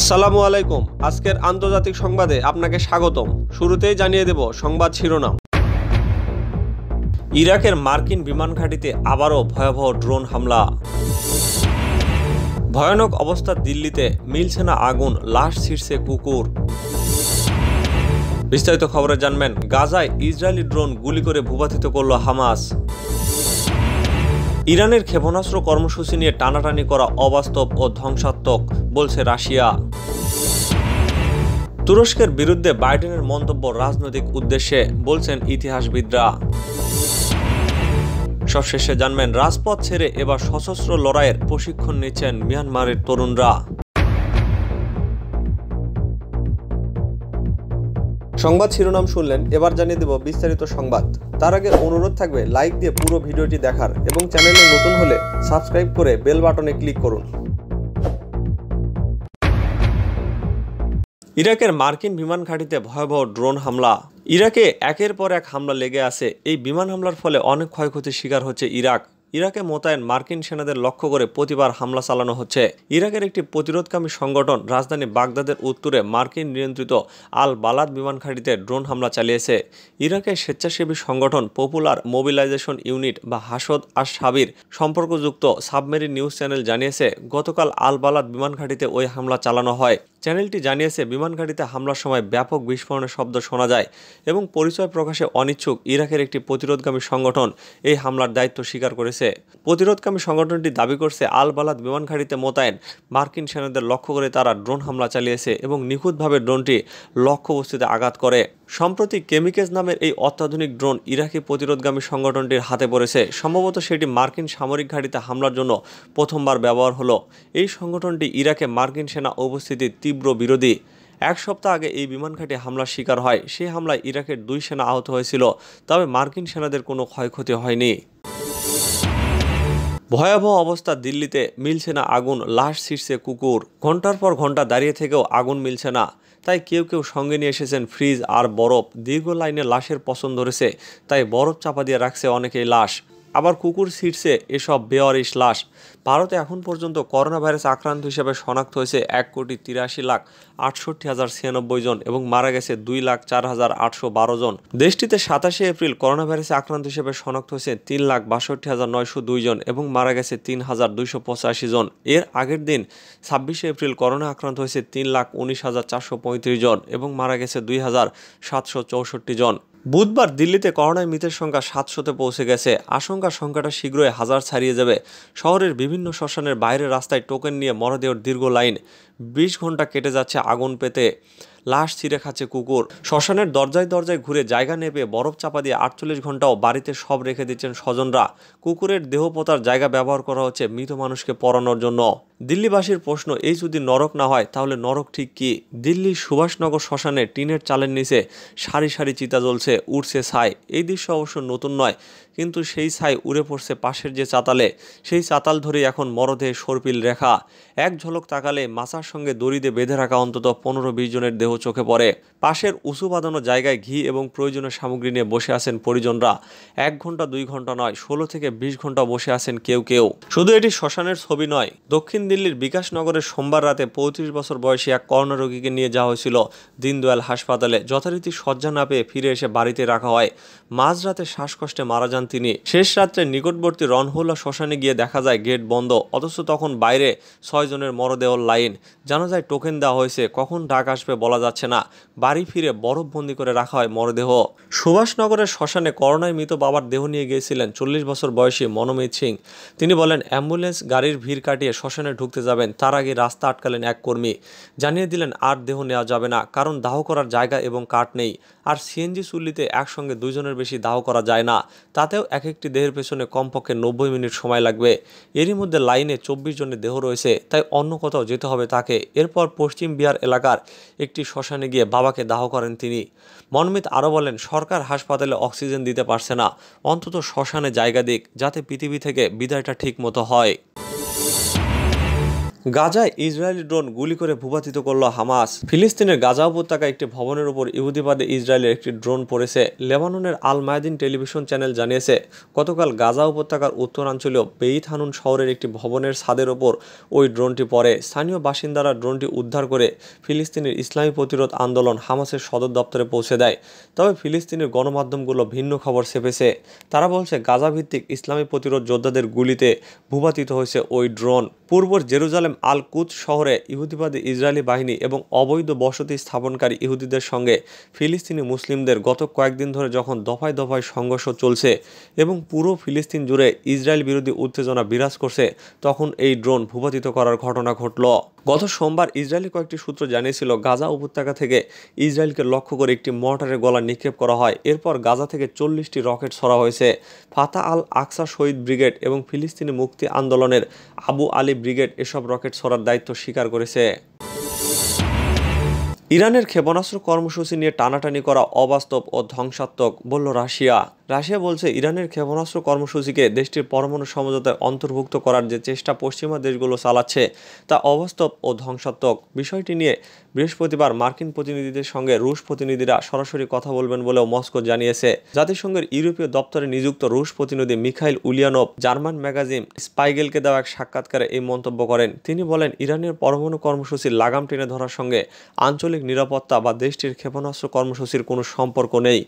আসসালামু আলাইকুম আজকের আন্তর্জাতিক সংবাদে আপনাকে স্বাগতম শুরুতেই জানিয়ে দেব সংবাদ শিরোনাম ইরাকের মার্কিন বিমান ঘাঁটিতে আবারও ভয়াবহ ড্রোন হামলা ভয়ানক অবস্থা দিল্লিতে মিলছে না আগুন লাশ শীর্ষে কুকুর বিস্তারিত খবরে জানবেন গাজায় ইসরায়েলি ড্রোন গুলি করে ভূপাতিত করল হামাস ইরানের ক্ষেপণাস্ত্র কর্মসূচি নিয়ে টানাটানি করা অবাস্তব ও ধ্বংসাত্মক বলছে রাশিয়া তুরস্কের বিরুদ্ধে বাইডেনের মন্তব্য রাজনৈতিক উদ্দেশ্যে বলছেন ইতিহাসবিদরা সবশেষে জানবেন রাজপথ ছেড়ে এবার সশস্ত্র লড়াইয়ের প্রশিক্ষণ নিচ্ছেন মিয়ানমারের তরুণরা সংবাদ শিরোনাম শুনলেন এবার জানিয়ে দেব বিস্তারিত সংবাদ তার আগে অনুরোধ থাকবে লাইক দিয়ে পুরো ভিডিওটি দেখার এবং চ্যানেলে নতুন হলে সাবস্ক্রাইব করে বেল বাটনে ক্লিক করুন ইরাকের মার্কিন বিমান ঘাঁটিতে ভয়াবহ ড্রোন হামলা ইরাকে একের পর এক হামলা লেগে আছে এই বিমান হামলার ফলে অনেক ক্ষয়ক্ষতির শিকার হচ্ছে ইরাক ইরাকে মোতায়েন মার্কিন সেনাদের লক্ষ্য করে প্রতিবার হামলা চালানো হচ্ছে ইরাকের একটি প্রতিরোধকামী সংগঠন রাজধানী বাগদাদের উত্তরে মার্কিন নিয়ন্ত্রিত আল বালাদ বিমান ঘাঁটিতে ড্রোন হামলা চালিয়েছে ইরাকের স্বেচ্ছাসেবী সংগঠন পপুলার মোবিলাইজেশন ইউনিট বা হাসদ আর সাবির সম্পর্কযুক্ত সাবমেরিন নিউজ চ্যানেল জানিয়েছে গতকাল আল বালাদ বিমান ঘাঁটিতে ওই হামলা চালানো হয় চ্যানেলটি জানিয়েছে বিমান ঘাঁটিতে হামলার সময় ব্যাপক বিস্ফোরণের শব্দ শোনা যায় এবং পরিচয় প্রকাশে অনিচ্ছুক ইরাকের একটি প্রতিরোধগামী সংগঠন এই হামলার দায়িত্ব স্বীকার করেছে প্রতিরোধকামী সংগঠনটি দাবি করছে আল বালাদ বিমান মোতায়েন মার্কিন সেনাদের লক্ষ্য করে তারা ড্রোন হামলা চালিয়েছে এবং নিখুঁতভাবে ড্রোনটি লক্ষ্যবস্তুতে আঘাত করে সম্প্রতি কেমিকেজ নামের এই অত্যাধুনিক ড্রোন ইরাকি প্রতিরোধগামী সংগঠনটির হাতে পড়েছে সম্ভবত সেটি মার্কিন সামরিক ঘাঁটিতে হামলার জন্য প্রথমবার ব্যবহার হলো এই সংগঠনটি ইরাকে মার্কিন সেনা উপস্থিতি তীব্র বিরোধী এক সপ্তাহ আগে এই বিমান ঘাটে হামলার শিকার হয় সেই হামলায় ইরাকের দুই সেনা আহত হয়েছিল তবে মার্কিন সেনাদের কোনো ক্ষয়ক্ষতি হয়নি ভয়াবহ অবস্থা দিল্লিতে মিলছে না আগুন লাশ শীর্ষে কুকুর ঘন্টার পর ঘন্টা দাঁড়িয়ে থেকেও আগুন মিলছে না তাই কেউ কেউ সঙ্গে নিয়ে এসেছেন ফ্রিজ আর বরফ দীর্ঘ লাইনে লাশের পছন্দ ধরেছে তাই বরফ চাপা দিয়ে রাখছে অনেকেই লাশ আবার কুকুর শীর্ষে এসব বেয়ারিশ লাশ ভারতে এখন পর্যন্ত করোনা ভাইরাস আক্রান্ত হিসেবে শনাক্ত হয়েছে এক কোটি তিরাশি লাখ আটষট্টি হাজার ছিয়ানব্বই জন এবং মারা গেছে দুই লাখ চার হাজার আটশো বারো জন দেশটিতে সাতাশে এপ্রিল করোনা ভাইরাসে আক্রান্ত হিসেবে শনাক্ত হয়েছে তিন লাখ বাষট্টি হাজার নয়শো দুই জন এবং মারা গেছে তিন হাজার দুইশো পঁচাশি জন এর আগের দিন ছাব্বিশে এপ্রিল করোনা আক্রান্ত হয়েছে তিন লাখ উনিশ হাজার চারশো পঁয়ত্রিশ জন এবং মারা গেছে দুই হাজার সাতশো চৌষট্টি জন বুধবার দিল্লিতে করোনায় মৃতের সংখ্যা সাতশোতে পৌঁছে গেছে আশঙ্কা সংখ্যাটা শীঘ্রই হাজার ছাড়িয়ে যাবে শহরের বিভিন্ন বিভিন্ন শ্মশানের বাইরের রাস্তায় টোকেন নিয়ে মরদেহর দীর্ঘ লাইন বিশ ঘন্টা কেটে যাচ্ছে আগুন পেতে লাশ ছিঁড়ে খাচ্ছে কুকুর শ্মশানের দরজায় দরজায় ঘুরে জায়গা নেবে বরফ চাপা দিয়ে আটচল্লিশ ঘন্টাও বাড়িতে সব রেখে দিচ্ছেন স্বজনরা কুকুরের দেহ পোতার জায়গা ব্যবহার করা হচ্ছে মৃত মানুষকে পরানোর জন্য দিল্লিবাসীর প্রশ্ন এই যদি নরক না হয় তাহলে নরক ঠিক কি দিল্লির সুভাষনগর শ্মশানে টিনের চালের নিচে সারি সারি চিতা জ্বলছে উঠছে ছাই এই দৃশ্য অবশ্য নতুন নয় কিন্তু সেই ছাই উড়ে পড়ছে পাশের যে চাতালে সেই চাতাল ধরে এখন মরদেহে সর্পিল রেখা এক ঝলক তাকালে মাসার সঙ্গে দড়িতে বেঁধে রাখা অন্তত পনেরো বিশ জনের দেহ চোখে পড়ে পাশের উঁচু বাঁধানো জায়গায় ঘি এবং প্রয়োজনীয় সামগ্রী নিয়ে বসে আছেন পরিজনরা এক ঘন্টা দুই ঘন্টা নয় ষোলো থেকে বিশ ঘন্টা বসে আছেন কেউ কেউ শুধু এটি শ্মশানের ছবি নয় দক্ষিণ দিল্লির বিকাশনগরের সোমবার রাতে পঁয়ত্রিশ বছর বয়সী এক রোগীকে নিয়ে যাওয়া হয়েছিল দিনদয়াল হাসপাতালে যথারীতি শয্যা না পেয়ে ফিরে এসে বাড়িতে রাখা হয় মাঝরাতে শ্বাসকষ্টে মারা যান তিনি শেষ রাত্রে নিকটবর্তী রনহোলা শ্মশানে গিয়ে দেখা যায় গেট বন্ধ অথচ তখন বাইরে ছয়জনের মরদেহর লাইন জানা যায় টোকেন দেওয়া হয়েছে কখন ডাক আসবে বলা যাচ্ছে না বাড়ি ফিরে বরফবন্দি করে রাখা হয় মরদেহ সুভাষনগরের শ্মশানে করোনায় মৃত বাবার দেহ নিয়ে গিয়েছিলেন চল্লিশ বছর বয়সী মনোমিত সিং তিনি বলেন অ্যাম্বুলেন্স গাড়ির ভিড় কাটিয়ে শ্মশানে ঢুকতে যাবেন তার আগে রাস্তা আটকালেন এক কর্মী জানিয়ে দিলেন আর দেহ নেওয়া যাবে না কারণ দাহ করার জায়গা এবং কাঠ নেই আর সিএনজি চুল্লিতে একসঙ্গে দুজনের বেশি দাহ করা যায় না তাতেও এক একটি দেহের পেছনে কমপক্ষে নব্বই মিনিট সময় লাগবে এরই মধ্যে লাইনে চব্বিশ জনের দেহ রয়েছে তাই অন্য কোথাও যেতে হবে তাকে থাকে এরপর পশ্চিম বিহার এলাকার একটি শ্মশানে গিয়ে বাবাকে দাহ করেন তিনি মনমিত আরও বলেন সরকার হাসপাতালে অক্সিজেন দিতে পারছে না অন্তত শ্মশানে জায়গা দিক যাতে পৃথিবী থেকে বিদায়টা ঠিক মতো হয় গাজায় ইসরায়েলি ড্রোন গুলি করে ভূপাতিত করল হামাস ফিলিস্তিনের গাজা উপত্যকায় একটি ভবনের উপর ইহুদিবাদে ইসরায়েলের একটি ড্রোন পড়েছে লেবাননের আল মায়াদিন টেলিভিশন চ্যানেল জানিয়েছে গতকাল গাজা উপত্যকার উত্তরাঞ্চলীয় বেইথ হানুন শহরের একটি ভবনের ছাদের ওপর ওই ড্রোনটি পড়ে স্থানীয় বাসিন্দারা ড্রোনটি উদ্ধার করে ফিলিস্তিনের ইসলামী প্রতিরোধ আন্দোলন হামাসের সদর দপ্তরে পৌঁছে দেয় তবে ফিলিস্তিনের গণমাধ্যমগুলো ভিন্ন খবর সেপেছে তারা বলছে গাজা ভিত্তিক ইসলামী প্রতিরোধ যোদ্ধাদের গুলিতে ভূপাতিত হয়েছে ওই ড্রোন পূর্ব জেরুজালে জেরুজালেম আল কুদ শহরে ইহুদিবাদী ইসরায়েলি বাহিনী এবং অবৈধ বসতি স্থাপনকারী ইহুদিদের সঙ্গে ফিলিস্তিনি মুসলিমদের গত কয়েকদিন ধরে যখন দফায় দফায় সংঘর্ষ চলছে এবং পুরো ফিলিস্তিন জুড়ে ইসরায়েল বিরোধী উত্তেজনা বিরাজ করছে তখন এই ড্রোন ভূপাতিত করার ঘটনা ঘটল গত সোমবার ইসরায়েলের কয়েকটি সূত্র জানিয়েছিল গাজা উপত্যকা থেকে ইসরায়েলকে লক্ষ্য করে একটি মর্টারের গলা নিক্ষেপ করা হয় এরপর গাজা থেকে চল্লিশটি রকেট ছড়া হয়েছে ফাতা আল আকসা শহীদ ব্রিগেড এবং ফিলিস্তিনি মুক্তি আন্দোলনের আবু আলী ব্রিগেড এসব রকেট ছড়ার দায়িত্ব স্বীকার করেছে ইরানের ক্ষেপণাস্ত্র কর্মসূচি নিয়ে টানাটানি করা অবাস্তব ও ধ্বংসাত্মক বলল রাশিয়া রাশিয়া বলছে ইরানের ক্ষেপণাস্ত্র কর্মসূচিকে দেশটির পরমাণু সমঝোতায় অন্তর্ভুক্ত করার যে চেষ্টা পশ্চিমা দেশগুলো চালাচ্ছে তা অবাস্তব ও ধ্বংসাত্মক বিষয়টি নিয়ে বৃহস্পতিবার মার্কিন প্রতিনিধিদের সঙ্গে রুশ প্রতিনিধিরা সরাসরি কথা বলবেন বলেও মস্কো জানিয়েছে জাতিসংঘের ইউরোপীয় দপ্তরে নিযুক্ত রুশ প্রতিনিধি মিখাইল উলিয়ানভ জার্মান ম্যাগাজিন স্পাইগেলকে দেওয়া এক সাক্ষাৎকারে এই মন্তব্য করেন তিনি বলেন ইরানের পরমাণু কর্মসূচির লাগাম টেনে ধরার সঙ্গে আঞ্চলিক নিরাপত্তা বা দেশটির ক্ষেপণাস্ত্র কর্মসূচির কোনো সম্পর্ক নেই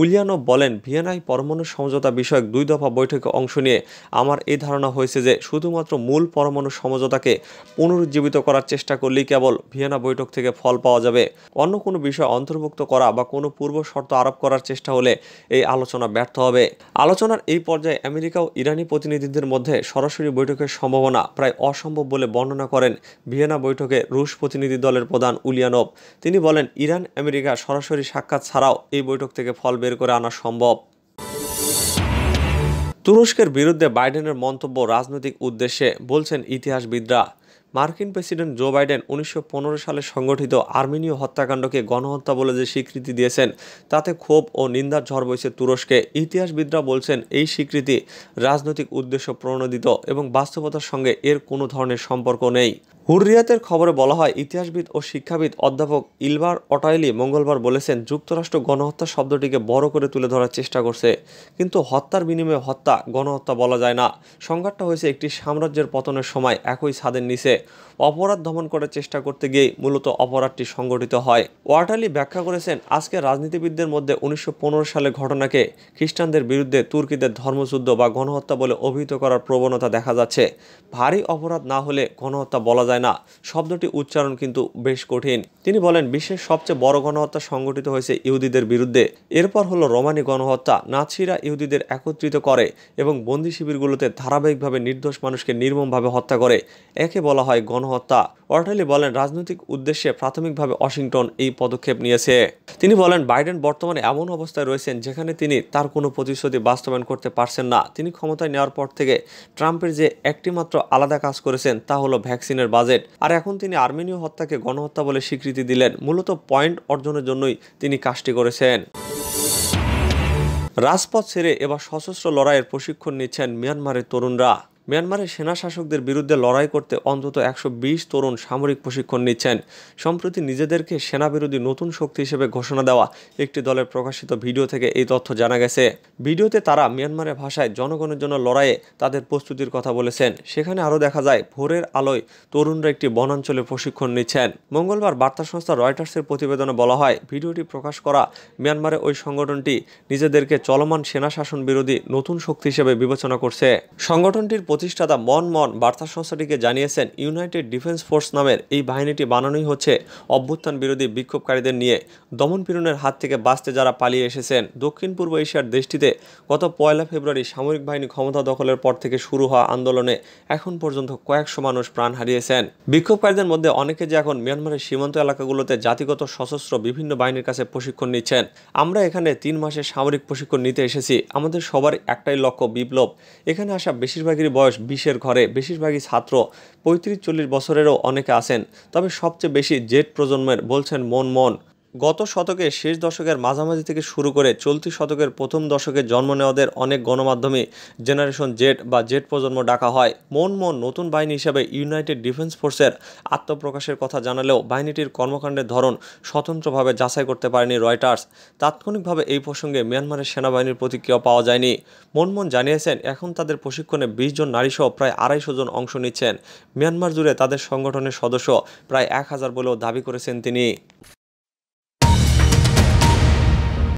উলিয়ানভ বলেন ভিয়েনায় পরমাণু সমঝোতা বিষয়ক দুই দফা বৈঠকে অংশ নিয়ে আমার এই ধারণা হয়েছে যে শুধুমাত্র মূল পরমাণু সমঝোতাকে পুনরুজ্জীবিত করার চেষ্টা করলেই কেবল ভিয়েনা বৈঠক থেকে ফল পাওয়া যাবে অন্য কোনো বিষয় অন্তর্ভুক্ত করা বা কোনো পূর্ব শর্ত আরোপ করার চেষ্টা হলে এই আলোচনা ব্যর্থ হবে আলোচনার এই পর্যায়ে আমেরিকা ও ইরানি প্রতিনিধিদের মধ্যে সরাসরি বৈঠকের সম্ভাবনা প্রায় অসম্ভব বলে বর্ণনা করেন ভিয়েনা বৈঠকে রুশ প্রতিনিধি দলের প্রধান উলিয়ানব তিনি বলেন ইরান আমেরিকা সরাসরি সাক্ষাৎ ছাড়াও এই বৈঠক থেকে ফল বের করে আনা সম্ভব তুরস্কের বিরুদ্ধে বাইডেনের মন্তব্য রাজনৈতিক উদ্দেশ্যে বলছেন ইতিহাসবিদরা মার্কিন প্রেসিডেন্ট জো বাইডেন উনিশশো সালে সংগঠিত আর্মেনীয় হত্যাকাণ্ডকে গণহত্যা বলে যে স্বীকৃতি দিয়েছেন তাতে ক্ষোভ ও নিন্দার ঝড় বইছে তুরস্কে ইতিহাসবিদরা বলছেন এই স্বীকৃতি রাজনৈতিক উদ্দেশ্য প্রণোদিত এবং বাস্তবতার সঙ্গে এর কোনো ধরনের সম্পর্ক নেই হুররিয়াতের খবরে বলা হয় ইতিহাসবিদ ও শিক্ষাবিদ অধ্যাপক ইলবার অটাইলি মঙ্গলবার বলেছেন যুক্তরাষ্ট্র গণহত্যা শব্দটিকে বড় করে তুলে ধরার চেষ্টা করছে কিন্তু হত্যার বিনিময়ে হত্যা গণহত্যা বলা যায় না সংঘাতটা হয়েছে একটি সাম্রাজ্যের পতনের সময় একই ছাদের নিচে অপরাধ দমন করার চেষ্টা করতে গিয়ে মূলত অপরাধটি সংগঠিত হয় ওয়াটালি ব্যাখ্যা করেছেন আজকে রাজনীতিবিদদের মধ্যে উনিশশো সালে ঘটনাকে খ্রিস্টানদের বিরুদ্ধে তুর্কিদের ধর্মযুদ্ধ বা গণহত্যা বলে অভিহিত করার প্রবণতা দেখা যাচ্ছে ভারী অপরাধ না হলে গণহত্যা বলা যায় না শব্দটি উচ্চারণ কিন্তু বেশ কঠিন তিনি বলেন বিশ্বের সবচেয়ে বড় গণহত্যা সংগঠিত হয়েছে ইহুদিদের বিরুদ্ধে এরপর হলো রোমানি গণহত্যা নাছিরা ইহুদিদের একত্রিত করে এবং বন্দি শিবিরগুলোতে ধারাবাহিকভাবে নির্দোষ মানুষকে নির্মমভাবে হত্যা করে একে বলা হয় গণহত্যা গণহত্যা অর্টালি বলেন রাজনৈতিক উদ্দেশ্যে প্রাথমিকভাবে ওয়াশিংটন এই পদক্ষেপ নিয়েছে তিনি বলেন বাইডেন বর্তমানে এমন অবস্থায় রয়েছেন যেখানে তিনি তার কোনো প্রতিশ্রুতি বাস্তবায়ন করতে পারছেন না তিনি ক্ষমতায় নেওয়ার পর থেকে ট্রাম্পের যে একটিমাত্র আলাদা কাজ করেছেন তা হলো ভ্যাকসিনের বাজেট আর এখন তিনি আর্মেনীয় হত্যাকে গণহত্যা বলে স্বীকৃতি দিলেন মূলত পয়েন্ট অর্জনের জন্যই তিনি কাজটি করেছেন রাজপথ ছেড়ে এবার সশস্ত্র লড়াইয়ের প্রশিক্ষণ নিচ্ছেন মিয়ানমারের তরুণরা মিয়ানমারের সেনা শাসকদের বিরুদ্ধে লড়াই করতে অন্তত একশো তরুণ সামরিক প্রশিক্ষণ নিচ্ছেন সম্প্রতি নিজেদেরকে সেনাবিরোধী নতুন শক্তি হিসেবে ঘোষণা দেওয়া একটি দলের প্রকাশিত ভিডিও থেকে এই তথ্য জানা গেছে ভিডিওতে তারা মিয়ানমারের ভাষায় জনগণের জন্য লড়াইয়ে তাদের প্রস্তুতির কথা বলেছেন সেখানে আরও দেখা যায় ভোরের আলোয় তরুণরা একটি বনাঞ্চলে প্রশিক্ষণ নিচ্ছেন মঙ্গলবার বার্তা সংস্থা রয়টার্সের প্রতিবেদনে বলা হয় ভিডিওটি প্রকাশ করা মিয়ানমারে ওই সংগঠনটি নিজেদেরকে চলমান সেনা শাসন বিরোধী নতুন শক্তি হিসেবে বিবেচনা করছে সংগঠনটির প্রতিষ্ঠাতা মন মন বার্তা সংস্থাটিকে জানিয়েছেন ইউনাইটেড ডিফেন্স ফোর্স নামের এই বাহিনীটি বানানোই হচ্ছে অভ্যুত্থান বিরোধী বিক্ষোভকারীদের নিয়ে দমনপীড়নের হাত থেকে বাঁচতে যারা পালিয়ে এসেছেন দক্ষিণ পূর্ব এশিয়ার দেশটিতে গত পয়লা ফেব্রুয়ারি সামরিক বাহিনী ক্ষমতা দখলের পর থেকে শুরু হওয়া আন্দোলনে এখন পর্যন্ত কয়েকশো মানুষ প্রাণ হারিয়েছেন বিক্ষোভকারীদের মধ্যে অনেকে যে এখন মিয়ানমারের সীমান্ত এলাকাগুলোতে জাতিগত সশস্ত্র বিভিন্ন বাহিনীর কাছে প্রশিক্ষণ নিচ্ছেন আমরা এখানে তিন মাসের সামরিক প্রশিক্ষণ নিতে এসেছি আমাদের সবার একটাই লক্ষ্য বিপ্লব এখানে আসা বেশিরভাগেরই বয়স বয়স বিশের ঘরে বেশিরভাগই ছাত্র পঁয়ত্রিশ চল্লিশ বছরেরও অনেকে আছেন তবে সবচেয়ে বেশি জেট প্রজন্মের বলছেন মন মন গত শতকের শেষ দশকের মাঝামাঝি থেকে শুরু করে চলতি শতকের প্রথম দশকে জন্ম নেওয়াদের অনেক গণমাধ্যমে জেনারেশন জেড বা জেড প্রজন্ম ডাকা হয় মন মন নতুন বাহিনী হিসেবে ইউনাইটেড ডিফেন্স ফোর্সের আত্মপ্রকাশের কথা জানালেও বাহিনীটির কর্মকাণ্ডের ধরন স্বতন্ত্রভাবে যাচাই করতে পারেনি রয়টার্স তাৎক্ষণিকভাবে এই প্রসঙ্গে মিয়ানমারের সেনাবাহিনীর প্রতিক্রিয়া পাওয়া যায়নি মনমন জানিয়েছেন এখন তাদের প্রশিক্ষণে বিশ জন নারীসহ প্রায় আড়াইশো জন অংশ নিচ্ছেন মিয়ানমার জুড়ে তাদের সংগঠনের সদস্য প্রায় এক হাজার বলেও দাবি করেছেন তিনি